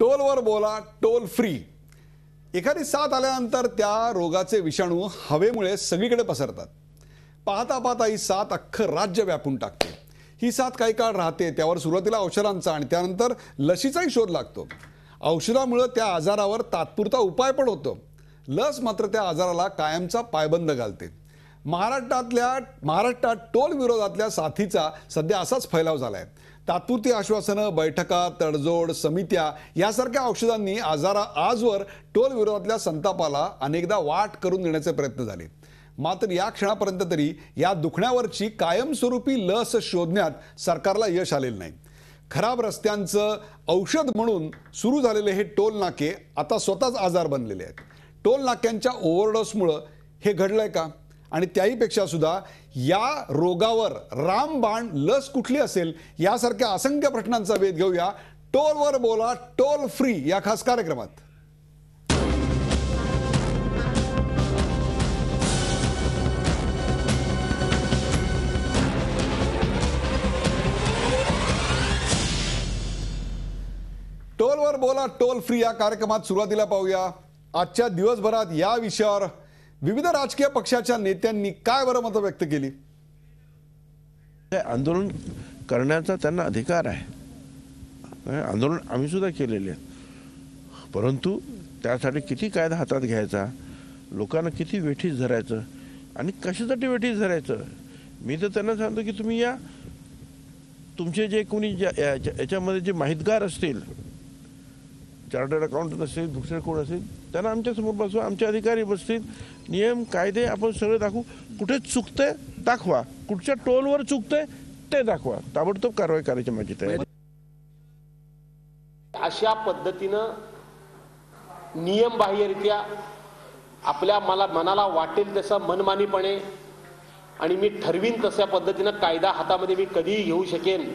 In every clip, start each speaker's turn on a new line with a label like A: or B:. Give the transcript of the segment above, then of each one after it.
A: टोलवर बोला toll free एखादी साथ आल्यानंतर त्या रोगाचे विषाणू हवेमुळे सगळीकडे पसरतात पाहता पाहता ही साथ अख्खं राज्य व्यापून टाकते ही साथ काही काळ राहते त्यावर सुरुवातीला औषधांचा आणि त्यानंतर लशीचाही शोध लागतो औषधामुळं त्या आजारावर तात्पुरता उपाय पण होतो लस मात्र त्या आजाराला कायमचा पायबंद घालते महाराष्ट्रातल्या महाराष्ट्रात टोल विरोधातल्या साथीचा सध्या असाच फैलाव झाला आहे तात्पुरती आश्वासनं बैठका तडजोड समित्या यासारख्या औषधांनी आजारा आजवर टोल विरोधातल्या संतापाला अनेकदा वाट करून देण्याचे प्रयत्न झाले मात्र या क्षणापर्यंत तरी या दुखण्यावरची कायमस्वरूपी लस शोधण्यात सरकारला यश आलेलं नाही खराब रस्त्यांचं औषध म्हणून सुरू झालेले हे टोल नाके आता स्वतःच आजार बनलेले आहेत टोल नाक्यांच्या ओव्हरडोसमुळं हे घडलं आहे का आणि त्याहीपेक्षा सुद्धा या रोगावर रामबाण लस कुठली असेल यासारख्या असंख्य प्रश्नांचा वेध घेऊया टोलवर बोला टोल फ्री या खास कार्यक्रमात टोलवर बोला टोल फ्री या कार्यक्रमात सुरुवातीला पाहूया आजच्या दिवसभरात या विषयावर विविध राजकीय पक्षाच्या नेत्यांनी काय बरं मतं व्यक्त केली आंदोलन करण्याचा त्यांना अधिकार आहे आंदोलन आम्ही सुद्धा केलेले आहेत परंतु त्यासाठी किती कायदा हातात घ्यायचा लोकांना किती वेठीस धरायचं आणि कशासाठी वेठीस धरायचं मी तर त्यांना सांगतो की तुम्ही या तुमचे जे कोणी याच्यामध्ये जे माहितगार असतील चार्टर्ड अकाउंटंट असेल दुसरे कोण असेल त्यांना आमच्यासमोर बसवा आमचे अधिकारी बसतील नियम कायदे आपण सगळे दाखवू कुठे चुकतंय दाखवा कुठच्या टोलवर चुकतंय ते दाखवा ताबडतोब कारवाई करायची माझी तयारी अशा पद्धतीनं नियमबाह्यरित्या आपल्या मला मनाला वाटेल तसं मनमानीपणे आणि मी ठरवीन तशा पद्धतीनं कायदा हातामध्ये मी कधीही घेऊ शकेन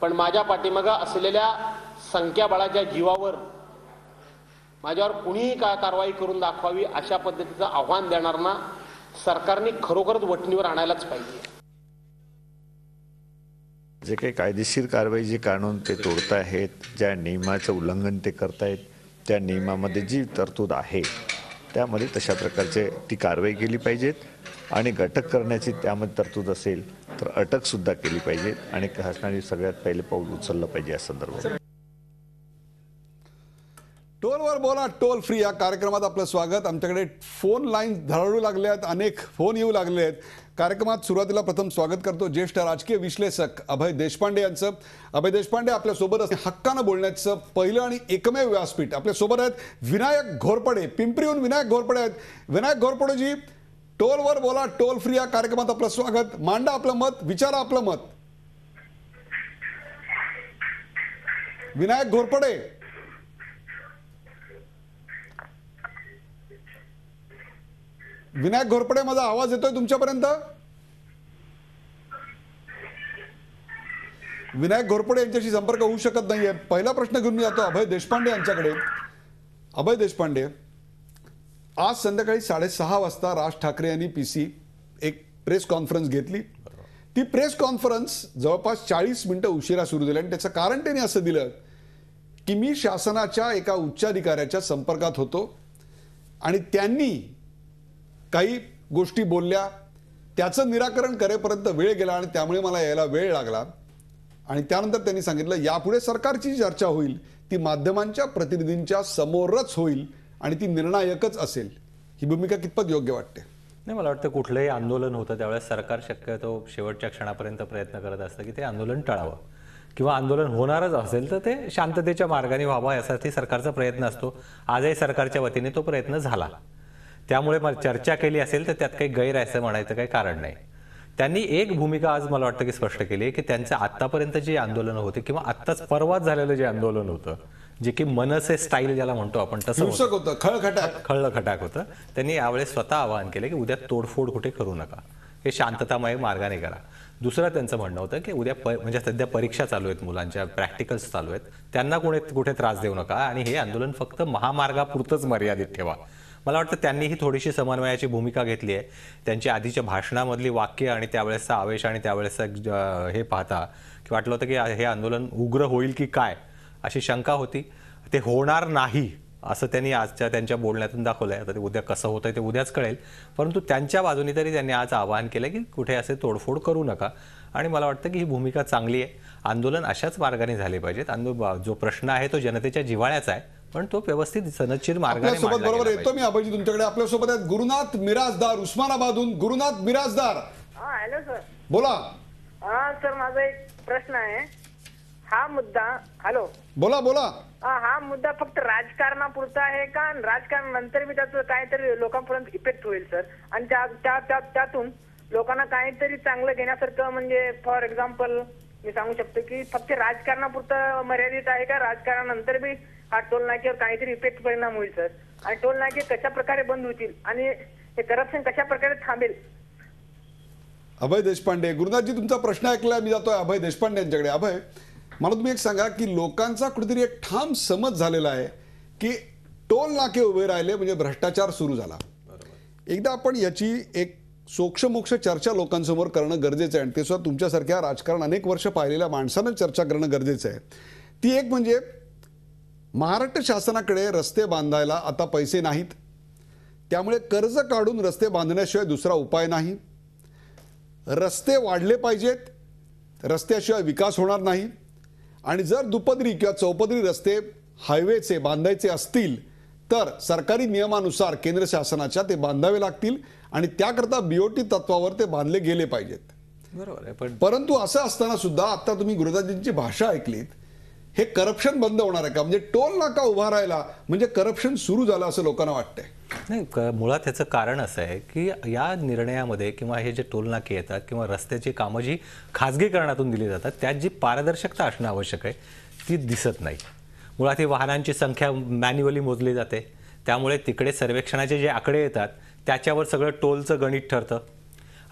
A: पण माझ्या पाठीमागा असलेल्या संख्याबळाच्या जीवावर माझ्यावर कुणीही का कारवाई करून दाखवावी अशा पद्धतीचं आव्हान देणारना सरकारने खरोखरच वटणीवर आणायलाच पाहिजे
B: जे काही कायदेशीर कारवाई जे कानून ते तोडत आहेत ज्या नियमाचं उल्लंघन ते करतायत त्या नियमामध्ये जी तरतूद आहे त्यामध्ये तशा प्रकारचे ती कारवाई केली पाहिजेत आणि घटक करण्याची त्यामध्ये तरतूद असेल तर अटकसुद्धा केली पाहिजे आणि शासनाने सगळ्यात पहिले पाऊल उचललं पाहिजे या संदर्भात
A: टोलवर बोला टोल फ्री या कार्यक्रमात आपलं स्वागत आमच्याकडे फोन लाईन धरडू लागले आहेत अनेक फोन येऊ लागले आहेत कार्यक्रमात सुरुवातीला प्रथम स्वागत करतो ज्येष्ठ राजकीय विश्लेषक अभय देशपांडे यांचं अभय देशपांडे आपल्यासोबत हक्कानं बोलण्याचं पहिलं आणि एकमेव व्यासपीठ आपल्यासोबत आहेत विनायक घोरपडे पिंपरीहून विनायक घोरपडे आहेत विनायक घोरपडेजी टोलवर बोला टोल फ्री या कार्यक्रमात आपलं स्वागत मांडा आपलं मत विचारा आपलं मत विनायक घोरपडे विनायक घोरपडे माझा आवाज येतोय तुमच्यापर्यंत विनायक घोरपडे यांच्याशी संपर्क होऊ शकत नाहीये पहिला प्रश्न घेऊन मी जातो अभय देशपांडे यांच्याकडे अभय देशपांडे आज संध्याकाळी साडेसहा वाजता राज ठाकरे यांनी पी सी एक प्रेस कॉन्फरन्स घेतली ती प्रेस कॉन्फरन्स जवळपास चाळीस मिनिटं उशिरा सुरू झाली आणि त्याचं कारण त्यांनी असं दिलं की मी शासनाच्या एका उच्चाधिकाऱ्याच्या संपर्कात होतो आणि त्यांनी काही गोष्टी बोलल्या त्याचं निराकरण करेपर्यंत वेळ गेला आणि त्यामुळे मला यायला वेळ लागला आणि त्यानंतर त्यांनी सांगितलं यापुढे सरकारची चर्चा होईल ती माध्यमांच्या प्रतिनिधींच्या समोरच होईल आणि ती निर्णायकच असेल
B: ही भूमिका कितपत योग्य वाटते नाही मला वाटतं कुठलंही आंदोलन होतं त्यावेळेस सरकार शक्यतो शेवटच्या क्षणापर्यंत प्रयत्न करत असतं की ते आंदोलन टाळावं किंवा आंदोलन होणारच असेल तर ते शांततेच्या मार्गाने व्हावा यासाठी सरकारचा प्रयत्न असतो आजही सरकारच्या वतीने तो प्रयत्न झाला त्यामुळे चर्चा केली असेल तर त्यात काही गैर असं म्हणायचं काही कारण नाही त्यांनी एक भूमिका आज मला वाटतं की स्पष्ट केली की त्यांचं आत्तापर्यंत जे आंदोलन होते किंवा आत्ताच परवाच झालेलं जे आंदोलन होतं जे की मनसे स्टाईल ज्याला म्हणतो आपण तसं होतं खळखटाक खळखटाक होतं त्यांनी यावेळेस स्वतः आवाहन केलं की उद्या तोडफोड कुठे करू नका हे शांततामय मार्गाने करा दुसरं त्यांचं म्हणणं होतं की उद्या म्हणजे सध्या परीक्षा चालू आहेत मुलांच्या प्रॅक्टिकल्स चालू आहेत त्यांना कोणी कुठे त्रास देऊ नका आणि हे आंदोलन फक्त महामार्गापुरतंच मर्यादित ठेवा मला वाटतं त्यांनीही थोडीशी समन्वयाची भूमिका घेतली आहे त्यांची आधीच्या भाषणामधली वाक्य आणि त्यावेळेसचा आवेश आणि त्यावेळेसचा हे पाहता की वाटलं होतं की हे आंदोलन उग्र होईल की काय अशी शंका होती ते होणार नाही असं त्यांनी आजच्या त्यांच्या बोलण्यातून दाखवलं आहे आता ते उद्या कसं होतं ते उद्याच कळेल परंतु त्यांच्या बाजूने तरी त्यांनी आज आवाहन केलं की कुठे असे तोडफोड करू नका आणि मला वाटतं की ही भूमिका चांगली आहे आंदोलन अशाच मार्गाने झाले पाहिजेत आंदो जो प्रश्न आहे तो जनतेच्या जिव्हाळ्याचा आहे पण तो व्यवस्थित सनदशीर मार्गाने बरोबर येतो
A: मी अभयजी तुमच्याकडे आपल्यासोबत आहेत गुरुनाथ मिराजदार उस्मानाबादहून गुरुनाथ मिराजदार हॅलो सर बोला
B: हा सर माझा एक प्रश्न आहे हा मुद्दा हॅलो बोला बोला हा मुद्दा फक्त राजकारणापुरता आहे का राजकारण नंतर मी त्याचं काहीतरी लोकांपर्यंत इफेक्ट होईल सर आणि त्यातून लोकांना काहीतरी चांगलं घेण्यासारखं म्हणजे फॉर एक्झाम्पल मी सांगू शकतो की फक्त राजकारणापुरतं मर्यादित आहे का राजकारणानंतर बी हा टोल नाक्यावर काहीतरी इफेक्ट परिणाम होईल सर आणि टोल नाके कशा प्रकारे बंद होतील आणि हे करप्शन कशा प्रकारे थांबेल
A: अभय देशपांडे गुरुनाथजी तुमचा प्रश्न ऐकला मी जातोय अभय देशपांडे यांच्याकडे अभय मला तुम्ही एक सांगा की लोकांचा कुठेतरी एक ठाम समज झालेला आहे की टोल नाके उभे राहिले म्हणजे भ्रष्टाचार सुरू झाला एकदा आपण याची एक सोक्षमोक्ष चर्चा लोकांसमोर करणं गरजेचं आहे आणि ते सुद्धा तुमच्यासारख्या राजकारण अनेक वर्ष पाहिलेल्या माणसानं चर्चा करणं गरजेचं आहे ती एक म्हणजे महाराष्ट्र शासनाकडे रस्ते बांधायला आता पैसे नाहीत त्यामुळे कर्ज काढून रस्ते बांधण्याशिवाय दुसरा उपाय नाही रस्ते वाढले पाहिजेत रस्त्याशिवाय विकास होणार नाही आणि जर दुपदरी किंवा चौपदरी रस्ते हायवेचे बांधायचे असतील तर सरकारी नियमानुसार केंद्र शासनाच्या ते बांधावे लागतील आणि त्याकरता बीओटी तत्वावर ते बांधले गेले पाहिजेत बरोबर आहे पण परंतु असं असताना सुद्धा आता तुम्ही गुरुदाजींची भाषा ऐकलीत हे करप्शन बंद होणार आहे का म्हणजे टोल नाका उभा राहिला म्हणजे करप्शन सुरू झालं असं लोकांना वाटतंय
B: नाही मुळात त्याचं कारण असं आहे की या निर्णयामध्ये किंवा हे जे टोलनाके येतात किंवा रस्त्याची कामं जी खाजगीकरणातून दिली जातात त्यात जी पारदर्शकता असणं आवश्यक आहे ती दिसत नाही मुळात ही वाहनांची संख्या मॅन्युअली मोजली जाते त्यामुळे तिकडे सर्वेक्षणाचे जे आकडे येतात त्याच्यावर सगळं टोलचं गणित ठरतं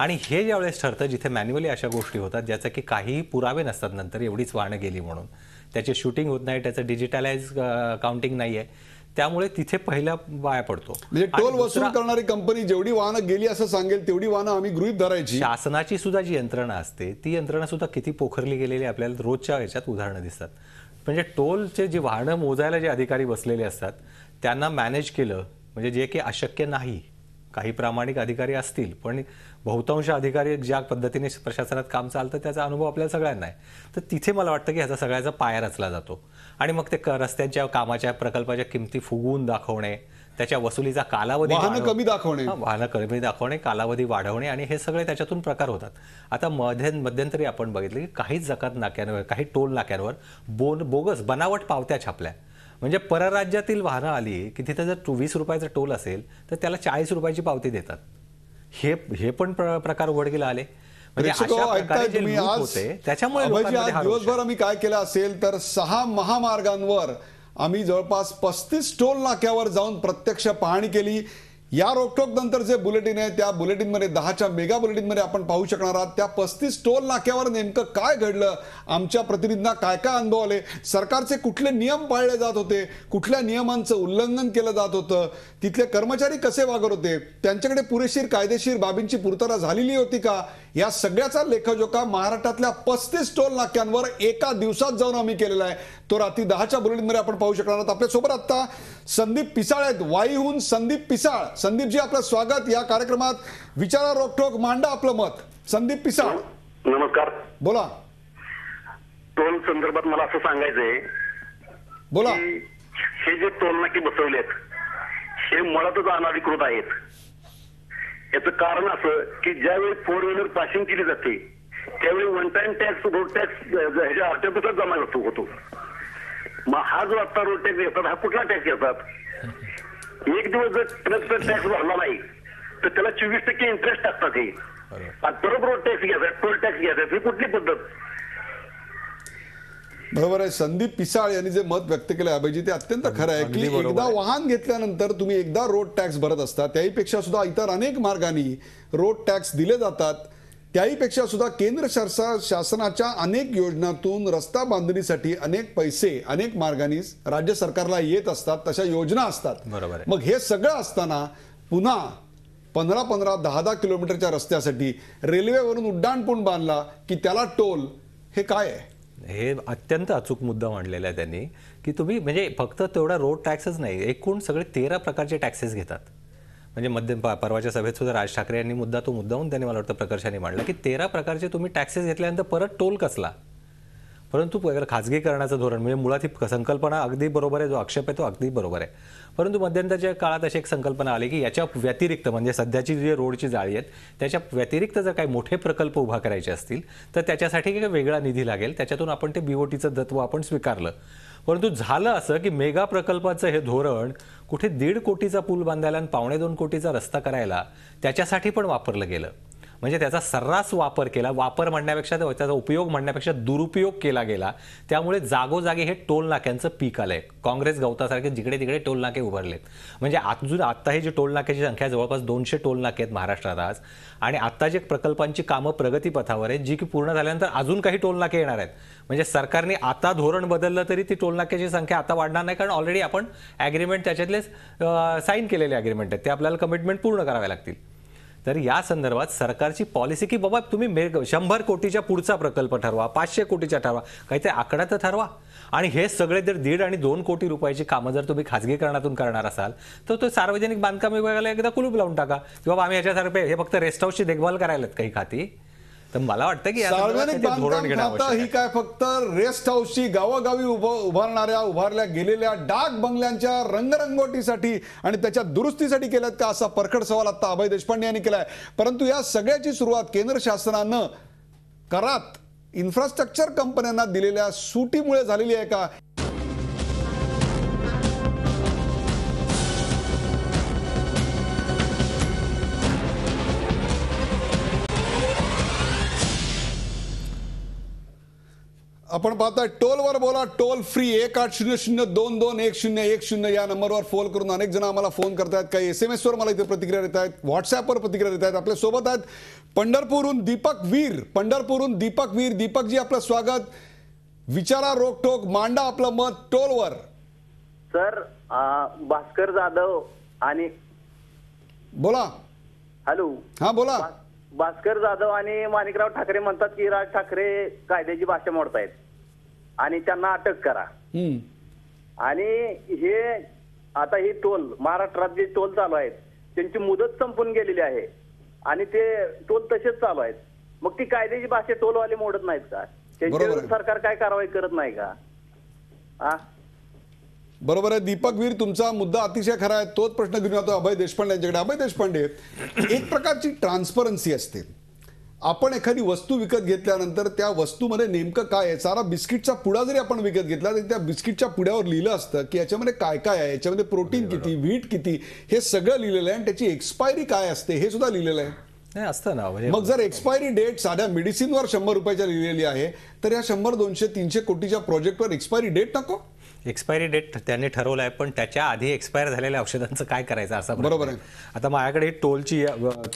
B: आणि हे वेळेस ठरतं जिथे मॅन्युअली अशा गोष्टी होतात ज्याचं की काहीही पुरावे नसतात नंतर एवढीच वाहनं गेली म्हणून त्याचे शूटिंग होत नाही त्याचं डिजिटलाइज काउंटिंग नाही आहे त्यामुळे तिथे पहिला वाया पडतो म्हणजे टोल वसूल
A: करणारी कंपनी जेवढी वाहनं गेली असं सांगेल तेवढी वाहनं आम्ही गृहित धरायची
B: शासनाची सुद्धा जी यंत्रणा असते ती यंत्रणा सुद्धा किती पोखरली गेलेली आपल्याला रोजच्या याच्यात उदाहरणं दिसतात म्हणजे टोलचे जे वाहनं मोजायला जे अधिकारी बसलेले असतात त्यांना मॅनेज केलं म्हणजे जे की अशक्य नाही काही प्रामाणिक अधिकारी असतील पण बहुतांश अधिकारी ज्या पद्धतीने प्रशासनात काम चालतं त्याचा अनुभव आपल्याला सगळ्यांना आहे तर तिथे मला वाटतं की ह्याचा सगळ्याचा पाया रचला जातो आणि मग ते रस्त्यांच्या कामाच्या प्रकल्पाच्या किमती फुगवून दाखवणे त्याच्या वसुलीचा कालावधी कमी दाखवणे वाहनं कमी दाखवणे कालावधी वाढवणे आणि हे सगळे त्याच्यातून प्रकार होतात आता मध्ये मध्यंतरी आपण बघितलं की काहीच जकात नाक्यांवर काही टोल नाक्यांवर बोन बोगस बनावट पावत्या छापल्या म्हणजे परराज्यातील वाहनं आली की तिथे जर वीस रुपयाचा टोल असेल तर त्याला चाळीस रुपयाची पावती देतात हे हे पण प्रकार उघडकीला आले म्हणजे त्याच्यामुळे दिवसभर
A: आम्ही काय केलं असेल तर सहा महामार्गांवर आम्ही जवळपास पस्तीस टोल नाक्यावर जाऊन प्रत्यक्ष पाहणी केली या रोकटोक नंतर जे बुलेटिन आहे त्या बुलेटिन मध्ये दहाच्या मेगा बुलेटिन मध्ये आपण पाहू शकणार आहात त्या पस्तीस टोल नाक्यावर नेमकं काय घडलं आमच्या प्रतिनिधींना काय काय अनुभव आले सरकारचे कुठले नियम पाळले जात होते कुठल्या नियमांचं उल्लंघन केलं जात होतं तिथले कर्मचारी कसे वागत होते त्यांच्याकडे पुरेशीर कायदेशीर बाबींची पूर्तता झालेली होती का या सगळ्याचा लेखजोखा महाराष्ट्रातल्या पस्तीस टोल नाक्यांवर एका दिवसात जाऊन आम्ही केलेला आहे तो रात्री दहाच्या बुलेटिनमध्ये आपण पाहू शकणार आहोत आपल्यासोबत आता संदीप पिसाळ आहेत वाईहून संदीप पिसाळ संदीपजी आपलं स्वागत या कार्यक्रमात विचारा रोखोक मांडा आपलं मत संदीप पिसाळ नमस्कार बोला टोल संदर्भात मला असं सांगायचंय बोला हे जे टोल नाके बसवलेत हे मुळातच अनाधिकृत
B: आहेत याचं कारण असं की ज्यावेळी फोर व्हीलर पासिंग केली जाते त्यावेळी one time tax road tax ह्याच्या अर्थातच जमा होतो होतो मग हा जो आता रोड टॅक्स येतात हा कुठला टॅक्स येतात एक दिवस जर ट्रकचा टॅक्स भरला नाही तर त्याला चोवीस टक्के इंटरेस्ट टाकतात हे परत रोड टॅक्स घ्यायचा टोल टॅक्स घ्यायचा ही कुठली पद्धत
A: बरोबर आहे संदीप पिसाळ यांनी जे मत व्यक्त केलं अभयजी ते अत्यंत खरं आहे की एकदा वाहन घेतल्यानंतर तुम्ही एकदा रोड टॅक्स भरत असता पेक्षा सुद्धा इतर अनेक मार्गांनी रोड टॅक्स दिले जातात त्याही पेक्षा सुद्धा केंद्र शासन शासनाच्या अनेक योजनातून रस्ता बांधणीसाठी अनेक पैसे अनेक मार्गाने राज्य सरकारला येत असतात तशा योजना असतात बरोबर मग हे सगळं असताना पुन्हा पंधरा पंधरा दहा दहा किलोमीटरच्या रस्त्यासाठी रेल्वेवरून उड्डाणपूल
B: बांधला की त्याला टोल हे काय आहे हे अत्यंत अचूक मुद्दा मांडलेला आहे त्यांनी की तुम्ही म्हणजे फक्त तेवढा रोड टॅक्सच नाही एकूण सगळे तेरा प्रकारचे टॅक्सेस घेतात म्हणजे मध्य परवाच्या सभेत सुद्धा राज ठाकरे यांनी मुद्दा तो मुद्दा होऊन त्यांनी मला वाटतं प्रकर्षाने मांडला की तेरा प्रकारचे तुम्ही टॅक्सेस घेतल्यानंतर परत टोल कसला परंतु खाजगीकरणाचं करण्याचं धोरण म्हणजे मुळात ही संकल्पना अगदी बरोबर आहे जो आक्षेप आहे तो अगदी बरोबर आहे परंतु मध्यंतरच्या काळात अशी एक संकल्पना आली की याच्या व्यतिरिक्त म्हणजे सध्याची जी रोडची जाळी आहेत त्याच्या व्यतिरिक्त जर काही मोठे प्रकल्प उभा करायचे असतील तर त्याच्यासाठी एक वेगळा निधी लागेल त्याच्यातून आपण ते बीओटीचं तत्व आपण स्वीकारलं परंतु झालं असं की मेगा प्रकल्पाचं हे धोरण कुठे दीड कोटीचा पूल बांधायला आणि पावणे दोन कोटीचा रस्ता करायला त्याच्यासाठी पण वापरलं गेलं म्हणजे त्याचा सर्रास वापर केला वापर म्हणण्यापेक्षा त्याचा उपयोग म्हणण्यापेक्षा दुरुपयोग केला गेला त्यामुळे जागोजागी हे टोल नाक्यांचं पीक आलंय काँग्रेस गवतासारखे जिकडे तिकडे टोल नाके उभारलेत म्हणजे अजून आत्ता हे जे टोल नाक्याची संख्या जवळपास दोनशे टोल नाके आहेत महाराष्ट्रात आज आणि आत्ता जे प्रकल्पांची कामं प्रगतीपथावर आहेत जी की पूर्ण झाल्यानंतर अजून काही टोल नाके येणार आहेत म्हणजे सरकारने आता धोरण बदललं तरी ती टोल नाक्याची संख्या आता वाढणार नाही कारण ऑलरेडी आपण ॲग्रीमेंट त्याच्यातले साईन केलेले ॲग्रीमेंट आहेत ते आपल्याला कमिटमेंट पूर्ण करावे लागतील तर या संदर्भात सरकारची पॉलिसी की बाबा तुम्ही मे शंभर कोटीच्या पुढचा प्रकल्प ठरवा पाचशे कोटीचा ठरवा काहीतरी आकडा तर ठरवा आणि हे सगळे जर दीड आणि दोन कोटी रुपयाची कामं जर तुम्ही खाजगीकरणातून करणार असाल तर तो सार्वजनिक बांधकाम विभागाला एकदा कुलूप लावून टाका की बाबा आम्ही याच्यासारखे हे फक्त रेस्ट हाऊसची देखभाल करायलात काही खाती तर मला वाटतं की सार्वजनिक बांधकाम
A: ही काय फक्त रेस्ट हाऊसची गावागावी उभारणाऱ्या उभारल्या गेलेल्या डाक बंगल्यांच्या रंगरंगोटीसाठी आणि त्याच्या दुरुस्तीसाठी केल्यात का असा परखड सवाल आता अभय देशपांडे यांनी केलाय परंतु या सगळ्याची सुरुवात केंद्र शासनानं करात इन्फ्रास्ट्रक्चर कंपन्यांना दिलेल्या सुटीमुळे झालेली आहे का आपण पाहताय टोलवर बोला टोल फ्री एक आठ शून्य शून्य दोन दोन एक शून्य एक शून्य या नंबरवर फोन करून अनेक जण आम्हाला फोन करतायत काही एस एम एसवर मला इथे प्रतिक्रिया देत आहेत व्हॉट्सॲपवर प्रतिक्रिया देत आहेत आपल्या सोबत आहेत पंढरपूरहून दीपक वीर पंढरपूरहून दीपक वीर दीपकजी आपलं स्वागत विचारा रोकटोक मांडा आपलं मत
B: टोलवर सर भास्कर जाधव आणि बोला हॅलो हा बोला भास्कर जाधव आणि माणिकराव ठाकरे म्हणतात की राज ठाकरे कायद्याची भाषा मोडतायत आणि त्यांना अटक करा आणि हे आता ही टोल महाराष्ट्रात जे टोल चालू आहेत त्यांची मुदत संपून गेलेली आहे आणि ते टोल तसेच चालू आहेत मग ती कायद्याची भाषा टोलवाले मोडत नाहीत का त्यांच्या सरकार काय कारवाई करत नाही का आ
A: बरोबर आहे दीपक वीर तुमचा मुद्दा अतिशय खरा आहे तोच प्रश्न घेऊन येतो अभय देशपांडे यांच्याकडे अभय देशपांडे एक प्रकारची ट्रान्सपरन्सी असते आपण एखादी वस्तू विकत घेतल्यानंतर त्या वस्तूमध्ये नेमकं काय आहे सारा बिस्किटचा पुडा जरी आपण विकत घेतला तरी त्या बिस्किटच्या पुड्यावर लिहिलं असतं की याच्यामध्ये काय काय आहे याच्यामध्ये प्रोटीन किती व्हीट किती हे सगळं लिहिलेलं आहे आणि त्याची एक्सपायरी काय असते हे सुद्धा लिहिलेलं आहे नाही असतं ना म्हणजे मग जर एक्सपायरी डेट साध्या मेडिसिनवर शंभर रुपयाच्या लिहिलेली आहे तर या शंभर दोनशे तीनशे कोटीच्या प्रोजेक्टवर एक्सपायरी डेट नको
B: एक्सपायरी डेट त्यांनी ठरवलं आहे पण त्याच्या आधी एक्सपायर झालेल्या औषधांचं काय करायचं असं बरोबर आहे आता माझ्याकडे टोलची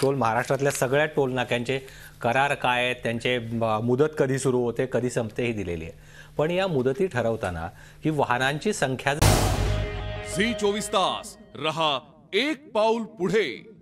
B: टोल महाराष्ट्रातल्या सगळ्या टोल नाक्यांचे करार काय आहेत त्यांचे मुदत कधी सुरू होते कधी संपते ही दिलेली आहे पण या मुदती ठरवताना की वाहनांची संख्या
A: झी चोवीस तास रहा एक पाऊल पुढे